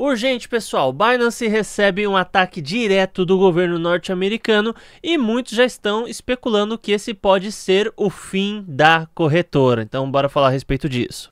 Urgente, pessoal. Binance recebe um ataque direto do governo norte-americano e muitos já estão especulando que esse pode ser o fim da corretora. Então, bora falar a respeito disso.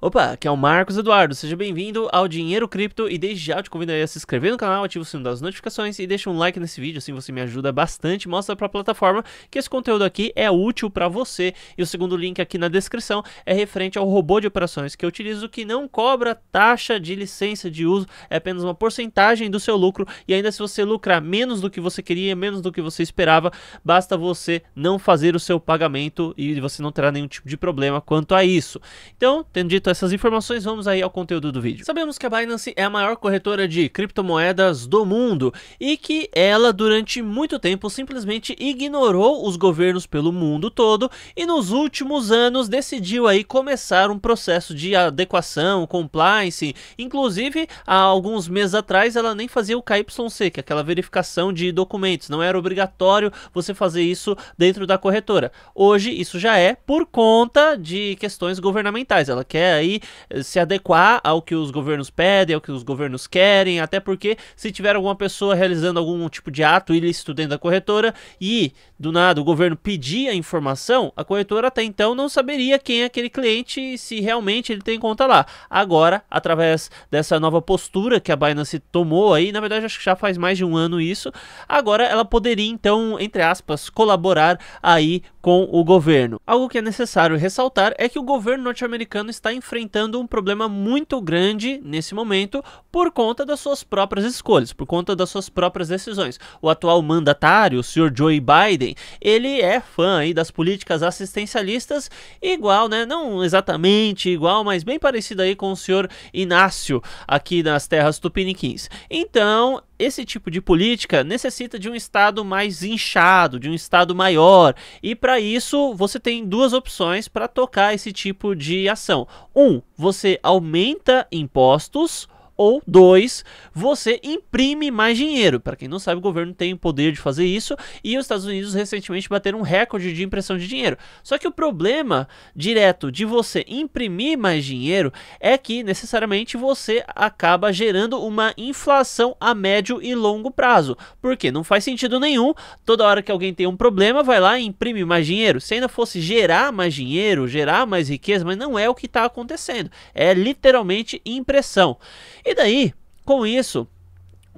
Opa, aqui é o Marcos Eduardo, seja bem-vindo ao Dinheiro Cripto e desde já te convido a se inscrever no canal, ativa o sino das notificações e deixa um like nesse vídeo, assim você me ajuda bastante, mostra para a plataforma que esse conteúdo aqui é útil para você. E o segundo link aqui na descrição é referente ao robô de operações que eu utilizo que não cobra taxa de licença de uso, é apenas uma porcentagem do seu lucro e ainda se você lucrar menos do que você queria, menos do que você esperava, basta você não fazer o seu pagamento e você não terá nenhum tipo de problema quanto a isso. Então, tendo dito essas informações, vamos aí ao conteúdo do vídeo. Sabemos que a Binance é a maior corretora de criptomoedas do mundo e que ela, durante muito tempo, simplesmente ignorou os governos pelo mundo todo e nos últimos anos decidiu aí começar um processo de adequação, compliance. Inclusive, há alguns meses atrás, ela nem fazia o KYC, que é aquela verificação de documentos. Não era obrigatório você fazer isso dentro da corretora. Hoje, isso já é por conta de questões governamentais. Ela quer aí eh, se adequar ao que os governos pedem, ao que os governos querem, até porque se tiver alguma pessoa realizando algum tipo de ato ilícito dentro da corretora e do nada o governo pedir a informação, a corretora até então não saberia quem é aquele cliente e se realmente ele tem conta lá. Agora, através dessa nova postura que a Binance tomou aí, na verdade acho que já faz mais de um ano isso, agora ela poderia então, entre aspas, colaborar aí com o governo. Algo que é necessário ressaltar é que o governo norte-americano está em enfrentando um problema muito grande nesse momento por conta das suas próprias escolhas, por conta das suas próprias decisões. O atual mandatário, o senhor Joe Biden, ele é fã aí das políticas assistencialistas, igual, né? Não exatamente igual, mas bem parecido aí com o senhor Inácio aqui nas terras tupiniquins. Então, esse tipo de política necessita de um Estado mais inchado, de um Estado maior. E para isso, você tem duas opções para tocar esse tipo de ação. Um, você aumenta impostos ou dois, você imprime mais dinheiro. Para quem não sabe, o governo tem o poder de fazer isso e os Estados Unidos recentemente bateram um recorde de impressão de dinheiro. Só que o problema direto de você imprimir mais dinheiro é que necessariamente você acaba gerando uma inflação a médio e longo prazo. Porque não faz sentido nenhum, toda hora que alguém tem um problema, vai lá e imprime mais dinheiro. Se ainda fosse gerar mais dinheiro, gerar mais riqueza, mas não é o que está acontecendo. É literalmente impressão. E daí, com isso,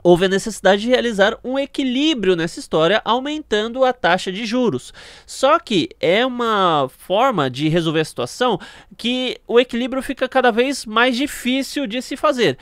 houve a necessidade de realizar um equilíbrio nessa história, aumentando a taxa de juros. Só que é uma forma de resolver a situação que o equilíbrio fica cada vez mais difícil de se fazer.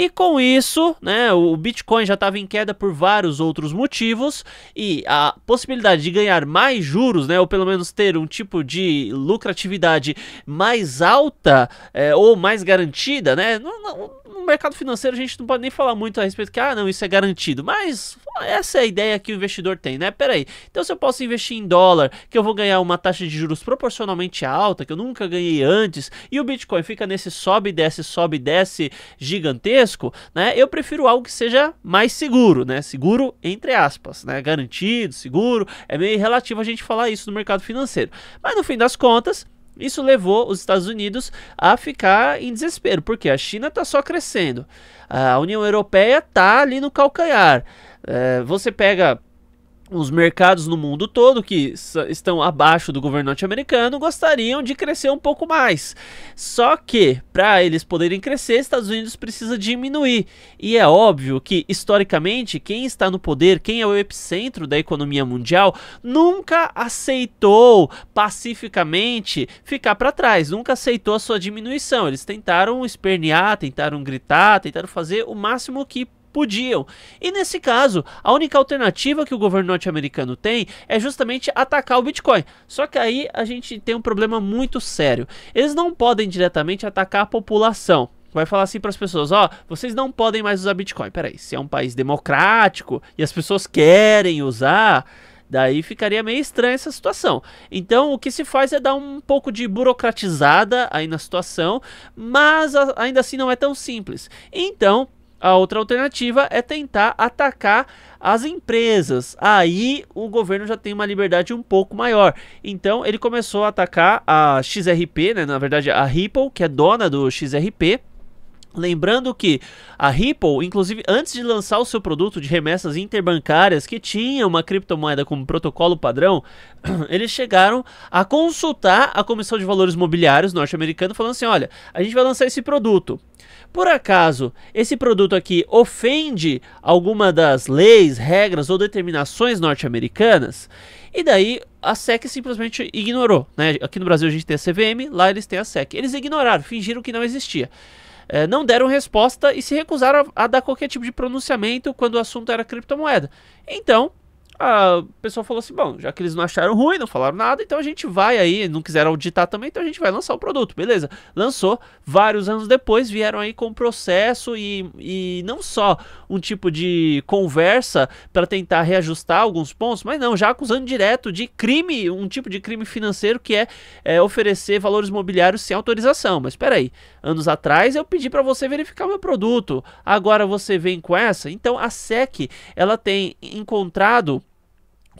E com isso, né, o Bitcoin já estava em queda por vários outros motivos e a possibilidade de ganhar mais juros, né, ou pelo menos ter um tipo de lucratividade mais alta é, ou mais garantida, né, no mercado financeiro a gente não pode nem falar muito a respeito que, ah, não, isso é garantido. Mas essa é a ideia que o investidor tem, né? Peraí, então se eu posso investir em dólar, que eu vou ganhar uma taxa de juros proporcionalmente alta, que eu nunca ganhei antes, e o Bitcoin fica nesse sobe e desce, sobe e desce gigantesco, risco, né? Eu prefiro algo que seja mais seguro, né? Seguro entre aspas, né? Garantido, seguro, é meio relativo a gente falar isso no mercado financeiro. Mas no fim das contas, isso levou os Estados Unidos a ficar em desespero, porque a China está só crescendo, a União Europeia está ali no calcanhar. É, você pega os mercados no mundo todo que estão abaixo do governo norte-americano gostariam de crescer um pouco mais. Só que, para eles poderem crescer, Estados Unidos precisa diminuir. E é óbvio que, historicamente, quem está no poder, quem é o epicentro da economia mundial, nunca aceitou pacificamente ficar para trás, nunca aceitou a sua diminuição. Eles tentaram espernear, tentaram gritar, tentaram fazer o máximo que podiam. E nesse caso, a única alternativa que o governo norte-americano tem é justamente atacar o Bitcoin. Só que aí a gente tem um problema muito sério. Eles não podem diretamente atacar a população. Vai falar assim para as pessoas: ó, oh, vocês não podem mais usar Bitcoin. Peraí, se é um país democrático e as pessoas querem usar. Daí ficaria meio estranha essa situação. Então, o que se faz é dar um pouco de burocratizada aí na situação, mas ainda assim não é tão simples. Então, a outra alternativa é tentar atacar as empresas. Aí o governo já tem uma liberdade um pouco maior. Então ele começou a atacar a XRP, né? na verdade a Ripple, que é dona do XRP. Lembrando que a Ripple, inclusive antes de lançar o seu produto de remessas interbancárias, que tinha uma criptomoeda como protocolo padrão, eles chegaram a consultar a Comissão de Valores Mobiliários norte-americana, falando assim: olha, a gente vai lançar esse produto. Por acaso, esse produto aqui ofende alguma das leis, regras ou determinações norte-americanas? E daí a SEC simplesmente ignorou. Né? Aqui no Brasil a gente tem a CVM, lá eles têm a SEC. Eles ignoraram, fingiram que não existia. É, não deram resposta e se recusaram a, a dar qualquer tipo de pronunciamento quando o assunto era criptomoeda. Então, a, pessoa falou assim: bom, já que eles não acharam ruim, não falaram nada, então a gente vai aí, não quiseram auditar também, então a gente vai lançar o produto, beleza. Lançou, vários anos depois vieram aí com processo e, e não só um tipo de conversa para tentar reajustar alguns pontos, mas não, já acusando direto de crime, um tipo de crime financeiro que é, é oferecer valores mobiliários sem autorização. Mas espera aí, anos atrás eu pedi para você verificar meu produto, agora você vem com essa? Então a SEC, ela tem encontrado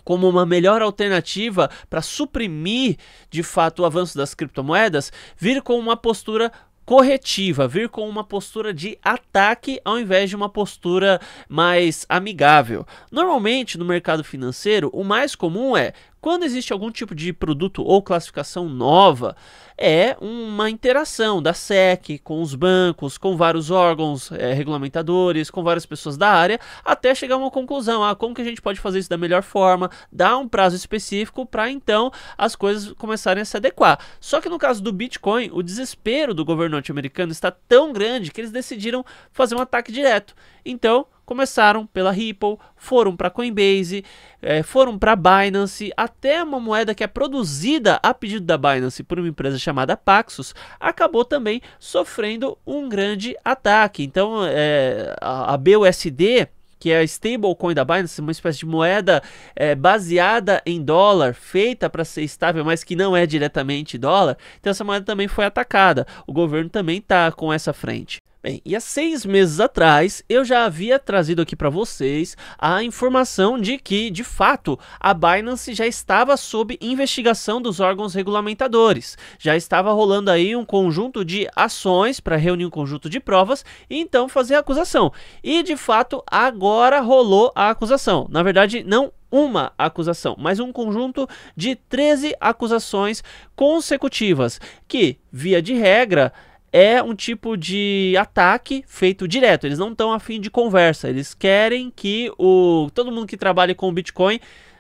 como uma melhor alternativa para suprimir de fato o avanço das criptomoedas, vir com uma postura corretiva, vir com uma postura de ataque ao invés de uma postura mais amigável. Normalmente no mercado financeiro, o mais comum é quando existe algum tipo de produto ou classificação nova, é uma interação da SEC com os bancos, com vários órgãos é, regulamentadores, com várias pessoas da área, até chegar a uma conclusão. Ah, como que a gente pode fazer isso da melhor forma? Dar um prazo específico para então as coisas começarem a se adequar. Só que no caso do Bitcoin, o desespero do governo norte-americano está tão grande que eles decidiram fazer um ataque direto. Então, Começaram pela Ripple, foram para Coinbase, é, foram para Binance, até uma moeda que é produzida a pedido da Binance por uma empresa chamada Paxos, acabou também sofrendo um grande ataque. Então é, a, BUSD que é a stablecoin da Binance, uma espécie de moeda é, baseada em dólar, feita para ser estável, mas que não é diretamente dólar. Então essa moeda também foi atacada. O governo também está com essa frente. Bem, e há seis meses atrás eu já havia trazido aqui para vocês a informação de que, de fato, a Binance já estava sob investigação dos órgãos regulamentadores. Já estava rolando aí um conjunto de ações para reunir um conjunto de provas e então fazer a acusação. E, de fato, agora rolou a acusação. Na verdade, não uma acusação, mas um conjunto de 13 acusações consecutivas que, via de regra, é um tipo de ataque feito direto. Eles não estão afim de conversa. Eles querem que o todo mundo que trabalha com Bitcoin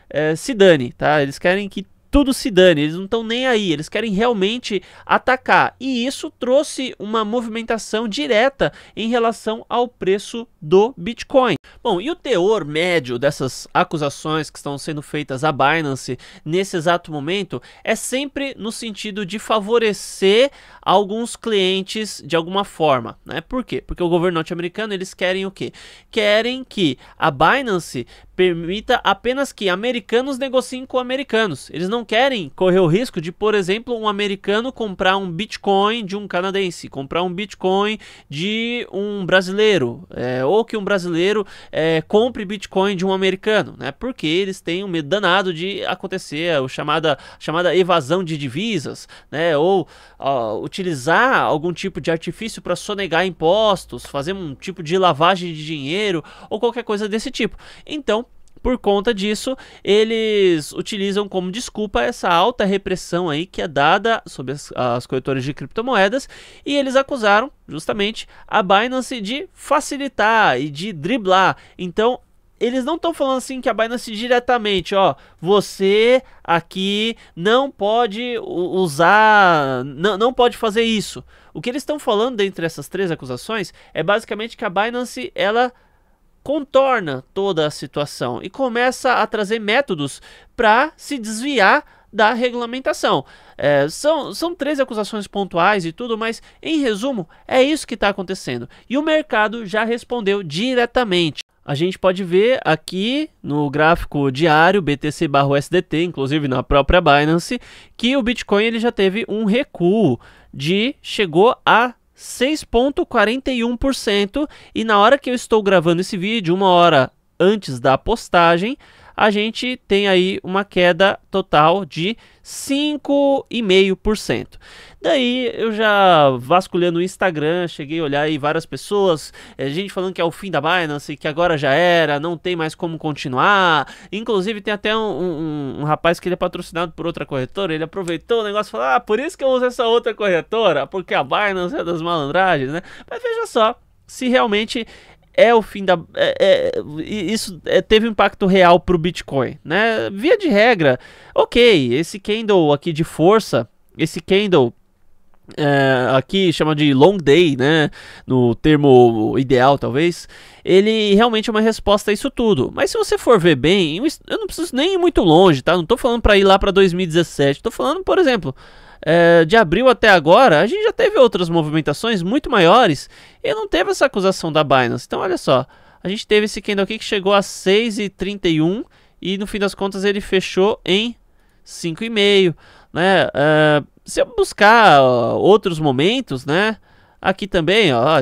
é, se dane, tá? Eles querem que tudo se dane, eles não estão nem aí, eles querem realmente atacar. E isso trouxe uma movimentação direta em relação ao preço do Bitcoin. Bom, e o teor médio dessas acusações que estão sendo feitas à Binance nesse exato momento é sempre no sentido de favorecer alguns clientes de alguma forma, né? Por quê? Porque o governo norte-americano, eles querem o quê? Querem que a Binance permita apenas que americanos negociem com americanos. Eles não não querem correr o risco de, por exemplo, um americano comprar um Bitcoin de um canadense, comprar um Bitcoin de um brasileiro, é, ou que um brasileiro é, compre Bitcoin de um americano, né? Porque eles têm um medo danado de acontecer é, a chamada, chamada evasão de divisas, né? Ou ó, utilizar algum tipo de artifício para sonegar impostos, fazer um tipo de lavagem de dinheiro ou qualquer coisa desse tipo. Então, por conta disso, eles utilizam como desculpa essa alta repressão aí que é dada sobre as, as corretoras de criptomoedas e eles acusaram justamente a Binance de facilitar e de driblar. Então, eles não estão falando assim que a Binance diretamente, ó, você aqui não pode usar, não, não pode fazer isso. O que eles estão falando dentre essas três acusações é basicamente que a Binance, ela contorna toda a situação e começa a trazer métodos para se desviar da regulamentação. É, são, são três acusações pontuais e tudo, mas em resumo, é isso que está acontecendo. E o mercado já respondeu diretamente. A gente pode ver aqui no gráfico diário BTC barra SDT, inclusive na própria Binance, que o Bitcoin ele já teve um recuo de chegou a 6,41%. E na hora que eu estou gravando esse vídeo, uma hora antes da postagem, a gente tem aí uma queda total de 5,5%. Daí eu já vasculhando o Instagram, cheguei a olhar aí várias pessoas, eh, gente falando que é o fim da Binance, que agora já era, não tem mais como continuar. Inclusive tem até um, um, um rapaz que ele é patrocinado por outra corretora, ele aproveitou o negócio e falou: ah, por isso que eu uso essa outra corretora, porque a Binance é das malandragens, né? Mas veja só. Se realmente é o fim da. É, é, isso é, teve impacto real para o Bitcoin, né? Via de regra, ok, esse candle aqui de força, esse candle é, aqui chama de long day, né, no termo ideal talvez, ele realmente é uma resposta a isso tudo. Mas se você for ver bem, eu não preciso nem ir muito longe, tá? Não tô falando para ir lá para 2017, tô falando, por exemplo, é, de abril até agora, a gente já teve outras movimentações muito maiores e não teve essa acusação da Binance. Então, olha só, a gente teve esse candle aqui que chegou a 6,31 e no fim das contas ele fechou em 5,5, né? É, se eu buscar ó, outros momentos, né? Aqui também, ó,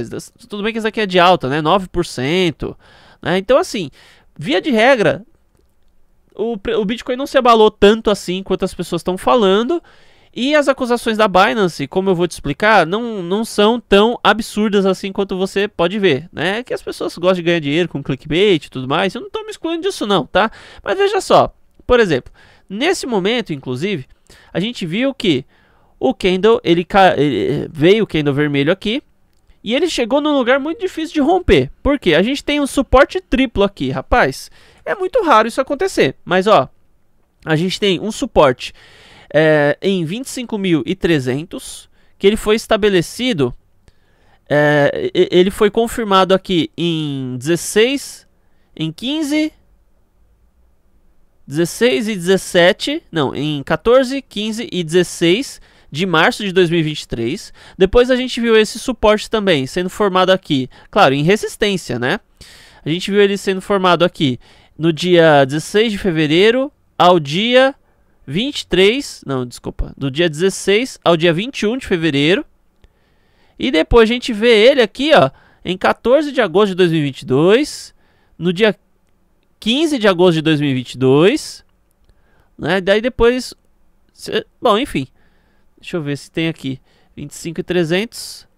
tudo bem que isso aqui é de alta, né? 9%. Né? Então, assim, via de regra, o, o Bitcoin não se abalou tanto assim quanto as pessoas estão falando. E as acusações da Binance, como eu vou te explicar, não, não são tão absurdas assim quanto você pode ver, né? É que as pessoas gostam de ganhar dinheiro com clickbait e tudo mais. Eu não estou me excluindo disso não, tá? Mas veja só, por exemplo, nesse momento, inclusive, a gente viu que o Kendall, ele, ele veio o Kendall vermelho aqui. E ele chegou num lugar muito difícil de romper. Por quê? A gente tem um suporte triplo aqui, rapaz. É muito raro isso acontecer. Mas, ó, a gente tem um suporte é, em 25.300, que ele foi estabelecido... É, ele foi confirmado aqui em 16, em 15, 16 e 17, não, em 14, 15 e 16 de março de 2023. Depois a gente viu esse suporte também sendo formado aqui, claro, em resistência, né? A gente viu ele sendo formado aqui no dia 16 de fevereiro ao dia 23, não, desculpa, do dia 16 ao dia 21 de fevereiro. E depois a gente vê ele aqui, ó, em 14 de agosto de 2022, no dia 15 de agosto de 2022, né? Daí depois, bom, enfim, Deixa eu ver se tem aqui. 25 e 300.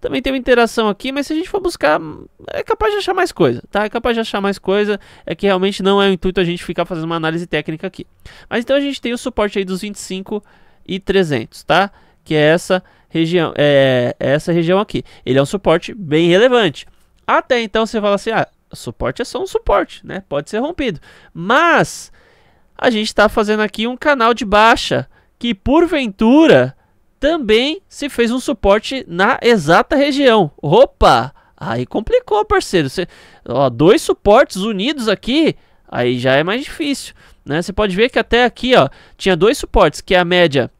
Também tem uma interação aqui, mas se a gente for buscar, é capaz de achar mais coisa, tá? É capaz de achar mais coisa, é que realmente não é o intuito a gente ficar fazendo uma análise técnica aqui. Mas então a gente tem o suporte aí dos 25 e 300, tá? Que é essa região, é, é essa região aqui. Ele é um suporte bem relevante. Até então você fala assim, ah, suporte é só um suporte, né? Pode ser rompido. Mas a gente está fazendo aqui um canal de baixa, que porventura também se fez um suporte na exata região. Opa! Aí complicou, parceiro. Você, ó, dois suportes unidos aqui, aí já é mais difícil. Né? Você pode ver que até aqui ó, tinha dois suportes, que é a média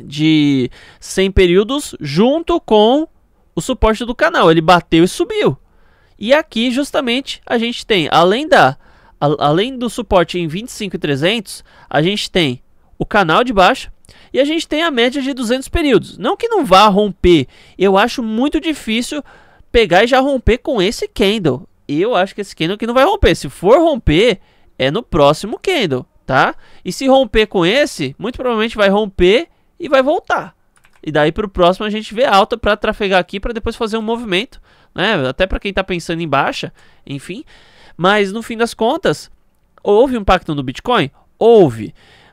de 100 períodos junto com o suporte do canal. Ele bateu e subiu. E aqui justamente a gente tem, além da a, além do suporte em 25 e 300, a gente tem o canal de baixa e a gente tem a média de 200 períodos. Não que não vá romper, eu acho muito difícil pegar e já romper com esse candle. Eu acho que esse candle aqui não vai romper. Se for romper, é no próximo candle, tá? E se romper com esse, muito provavelmente vai romper e vai voltar. E daí para o próximo a gente vê alta para trafegar aqui para depois fazer um movimento, né? Até para quem está pensando em baixa, enfim. Mas no fim das contas, houve impacto no Bitcoin? Houve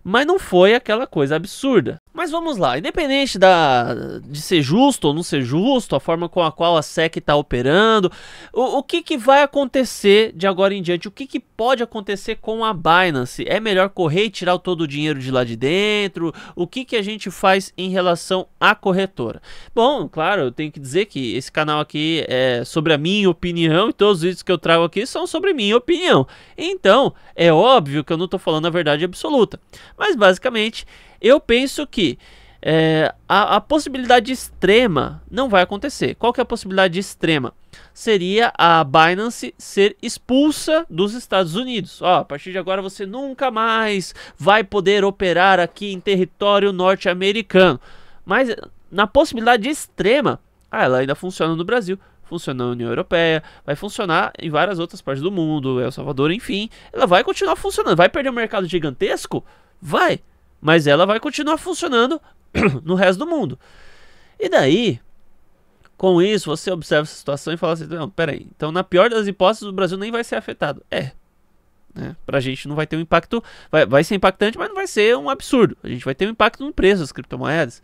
mas não foi aquela coisa absurda. Mas vamos lá, independente da, de ser justo ou não ser justo, a forma com a qual a SEC está operando, o, o que, que vai acontecer de agora em diante? O que, que pode acontecer com a Binance? É melhor correr e tirar todo o dinheiro de lá de dentro? O que, que a gente faz em relação à corretora? Bom, claro, eu tenho que dizer que esse canal aqui é sobre a minha opinião e todos os vídeos que eu trago aqui são sobre minha opinião. Então, é óbvio que eu não estou falando a verdade absoluta, mas basicamente eu penso que é, a, a, possibilidade extrema não vai acontecer. Qual que é a possibilidade extrema? Seria a Binance ser expulsa dos Estados Unidos. Ó, a partir de agora você nunca mais vai poder operar aqui em território norte-americano. Mas na possibilidade extrema, ah, ela ainda funciona no Brasil, funciona na União Europeia, vai funcionar em várias outras partes do mundo, El Salvador, enfim. Ela vai continuar funcionando. Vai perder um mercado gigantesco? Vai. Mas ela vai continuar funcionando no resto do mundo. E daí, com isso, você observa essa situação e fala assim: não, peraí, então na pior das hipóteses, o Brasil nem vai ser afetado. É. Né? Pra gente não vai ter um impacto. Vai, vai ser impactante, mas não vai ser um absurdo. A gente vai ter um impacto no preço das criptomoedas.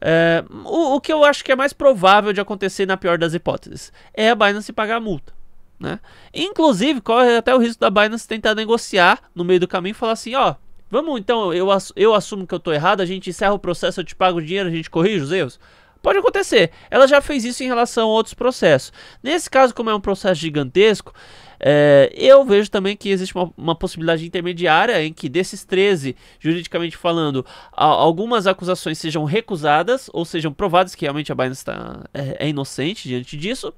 É, o, o, que eu acho que é mais provável de acontecer na pior das hipóteses é a Binance pagar a multa. Né? Inclusive, corre até o risco da Binance tentar negociar no meio do caminho e falar assim: ó, Vamos então, eu, eu assumo que eu tô errado, a gente encerra o processo, eu te pago o dinheiro, a gente corrige os erros? Pode acontecer. Ela já fez isso em relação a outros processos. Nesse caso, como é um processo gigantesco, é, eu vejo também que existe uma, uma, possibilidade intermediária em que desses 13, juridicamente falando, a, algumas acusações sejam recusadas ou sejam provadas que realmente a Binance tá, é, é inocente diante disso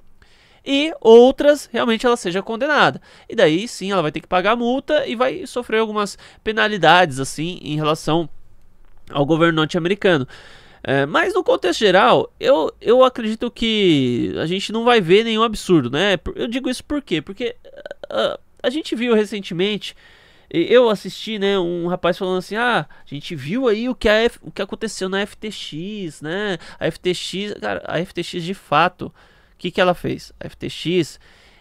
e outras realmente ela seja condenada. E daí sim ela vai ter que pagar multa e vai sofrer algumas penalidades assim em relação ao governo norte-americano. É, mas no contexto geral, eu, eu acredito que a gente não vai ver nenhum absurdo, né? Eu digo isso por quê? Porque a, ah, ah, a gente viu recentemente eu assisti, né, um rapaz falando assim: "Ah, a gente viu aí o que, F, o que aconteceu na FTX, né? A FTX, cara, a FTX de fato que, que ela fez? A FTX,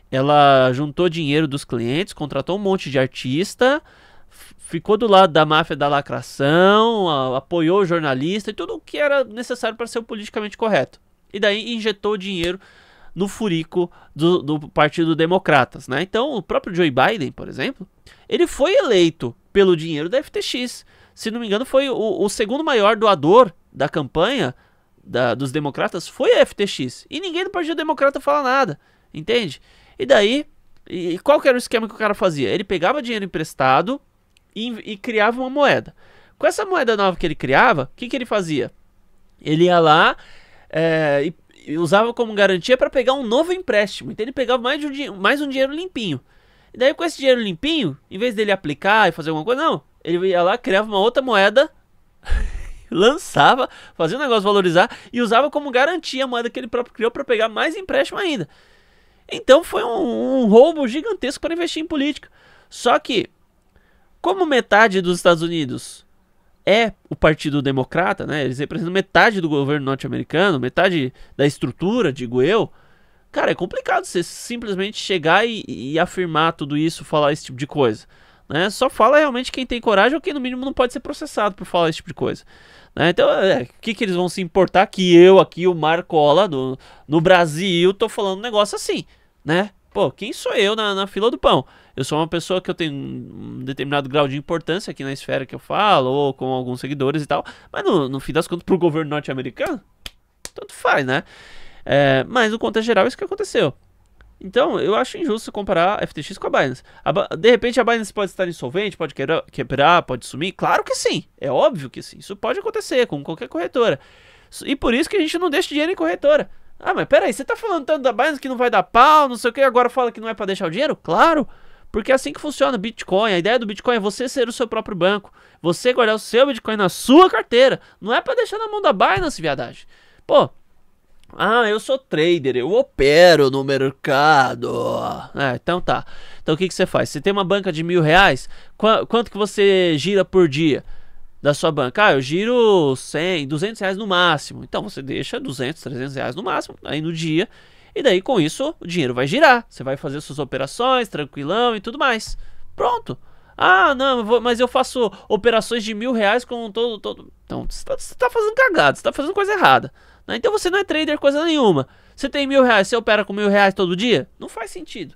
ela juntou dinheiro dos clientes, contratou um monte de artista, ficou do lado da máfia da lacração, a, apoiou o jornalista e tudo o que era necessário para ser politicamente correto. E daí injetou dinheiro no furico do, do Partido Democratas, né? Então, o próprio Joe Biden, por exemplo, ele foi eleito pelo dinheiro da FTX. Se não me engano, foi o, o segundo maior doador da campanha da, dos democratas foi a FTX. E ninguém do Partido Democrata fala nada, entende? E daí, e, qual que era o esquema que o cara fazia? Ele pegava dinheiro emprestado e, e criava uma moeda. Com essa moeda nova que ele criava, o que, que ele fazia? Ele ia lá é, e, e, usava como garantia para pegar um novo empréstimo. Então ele pegava mais, um, mais um dinheiro limpinho. E daí com esse dinheiro limpinho, em vez dele aplicar e fazer alguma coisa, não. Ele ia lá, criava uma outra moeda lançava, fazia o negócio valorizar e usava como garantia a moeda que ele próprio criou para pegar mais empréstimo ainda. Então foi um, um roubo gigantesco para investir em política. Só que, como metade dos Estados Unidos é o Partido Democrata, né? Eles representam metade do governo norte-americano, metade da estrutura, digo eu. Cara, é complicado você simplesmente chegar e, e afirmar tudo isso, falar esse tipo de coisa. Né? Só fala realmente quem tem coragem ou quem, no mínimo, não pode ser processado por falar esse tipo de coisa. Né? Então, o é, que, que eles vão se importar que eu aqui, o Marcola, do, no Brasil, tô falando um negócio assim, né? Pô, quem sou eu na, na fila do pão? Eu sou uma pessoa que eu tenho um determinado grau de importância aqui na esfera que eu falo, ou com alguns seguidores e tal, mas no, no fim das contas, pro governo norte-americano, tanto faz, né? É, mas no contexto geral, é isso que aconteceu. Então, eu acho injusto comparar a FTX com a Binance. A, de repente, a Binance pode estar insolvente, pode quebrar, pode sumir? Claro que sim. É óbvio que sim. Isso pode acontecer com qualquer corretora. E por isso que a gente não deixa dinheiro em corretora. Ah, mas peraí, você tá falando tanto da Binance que não vai dar pau, não sei o que, agora fala que não é para deixar o dinheiro? Claro! Porque é assim que funciona o Bitcoin. A ideia do Bitcoin é você ser o seu próprio banco. Você guardar o seu Bitcoin na sua carteira. Não é para deixar na mão da Binance, viadagem. Pô, ah, eu sou trader, eu opero no mercado. É, então tá. Então o que, que você faz? Você tem uma banca de mil reais, qu quanto que você gira por dia? da sua banca. Ah, eu giro 100, 200 reais no máximo. Então você deixa 200, 300 reais no máximo aí no dia. E daí com isso o dinheiro vai girar. Você vai fazer suas operações tranquilão e tudo mais. Pronto. Ah, não, mas eu faço operações de mil reais com todo. todo... Então, você tá, tá, fazendo cagada, você tá fazendo coisa errada. Né? Então você não é trader coisa nenhuma. Você tem mil reais, você opera com mil reais todo dia? Não faz sentido.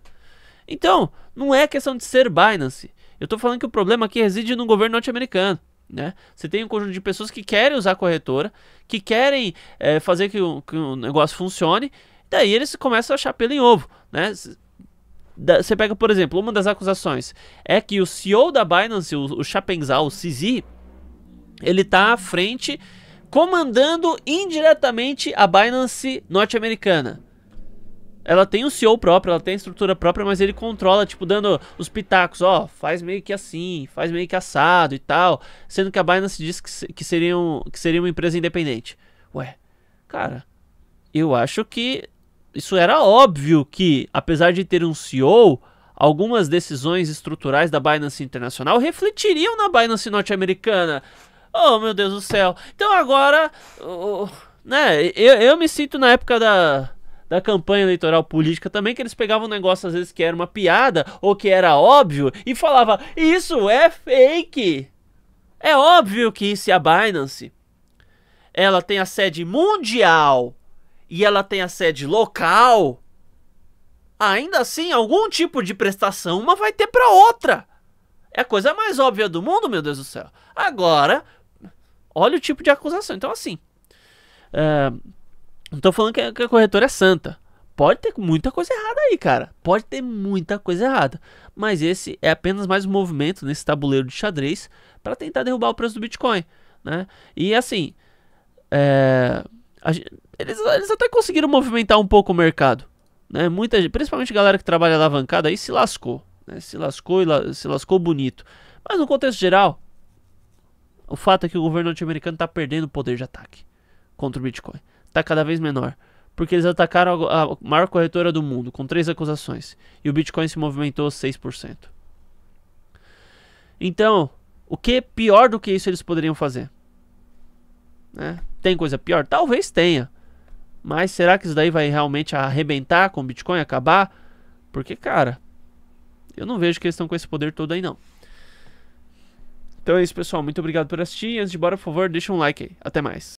Então, não é questão de ser Binance. Eu tô falando que o problema aqui reside no governo norte-americano. Né? Você tem um conjunto de pessoas que querem usar a corretora, que querem é, fazer que o, que o negócio funcione, daí eles começam a achar pelo em ovo. Né? da, você pega, por exemplo, uma das acusações é que o CEO da Binance, o, o Chapenzal, o CZ, ele tá à frente comandando indiretamente a Binance norte-americana. Ela tem o CEO próprio, ela tem a estrutura própria, mas ele controla, tipo, dando os pitacos, ó, faz meio que assim, faz meio que assado e tal, sendo que a Binance diz que, que, seria, um, que seria uma empresa independente. Ué, cara, eu acho que isso era óbvio que, apesar de ter um CEO, algumas decisões estruturais da Binance Internacional refletiriam na Binance norte-americana. Oh, meu Deus do céu. Então agora, né, eu, eu me sinto na época da, da campanha eleitoral política também, que eles pegavam um negócio às vezes que era uma piada ou que era óbvio e falava: "Isso é fake". É óbvio que se é a Binance ela tem a sede mundial e ela tem a sede local, ainda assim algum tipo de prestação uma vai ter para outra. É a coisa mais óbvia do mundo, meu Deus do céu. Agora, olha o tipo de acusação. Então, assim, uh, não tô falando que a, que a corretora é santa. Pode ter muita coisa errada aí, cara. Pode ter muita coisa errada. Mas esse é apenas mais um movimento nesse tabuleiro de xadrez para tentar derrubar o preço do Bitcoin, né? E assim, é, a, eles, eles até conseguiram movimentar um pouco o mercado. Né? Muita principalmente galera que trabalha alavancada, aí se lascou. Né? Se lascou e la, se lascou bonito. Mas no contexto geral, o fato é que o governo norte-americano está perdendo o poder de ataque contra o Bitcoin. Está cada vez menor. Porque eles atacaram a, a maior corretora do mundo com três acusações. E o Bitcoin se movimentou 6%. Então, o que pior do que isso eles poderiam fazer? Né? Tem coisa pior? Talvez tenha. Mas será que isso daí vai realmente arrebentar com o Bitcoin, acabar? Porque, cara, eu não vejo que eles estão com esse poder todo aí, não. Então é isso, pessoal. Muito obrigado por assistir. Antes de bora, por favor, deixa um like aí. Até mais.